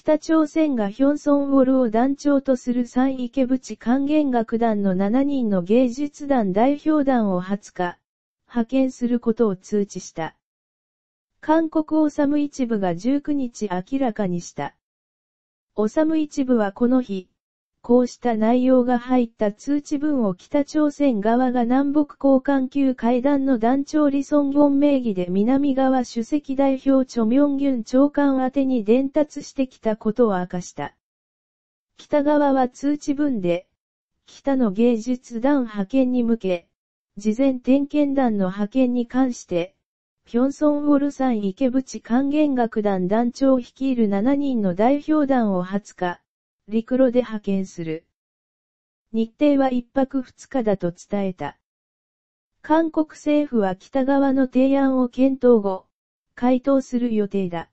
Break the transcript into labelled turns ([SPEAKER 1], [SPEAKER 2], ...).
[SPEAKER 1] 北朝鮮がヒョンソンウォルを団長とする三
[SPEAKER 2] 池淵管弦楽団の7人の芸術団代表団を20日、派遣することを通知した。韓国オサム一部が19日明らかにした。オサム一部はこの日、こうした内容が入った通知文を北朝鮮側が南北交換級会談の団長李孫ン名義で南側主席代表チョミョンギュン長官宛てに伝達してきたことを明かした。北側は通知文で、北の芸術団派遣に向け、事前点検団の派遣に関して、ピョンソンウォルさん池淵還元楽団団長を率いる7人の代表団を20日、陸路で派遣する。日程は一泊二日だと伝えた。韓国政
[SPEAKER 1] 府は北側の提案を検討後、回答する予定だ。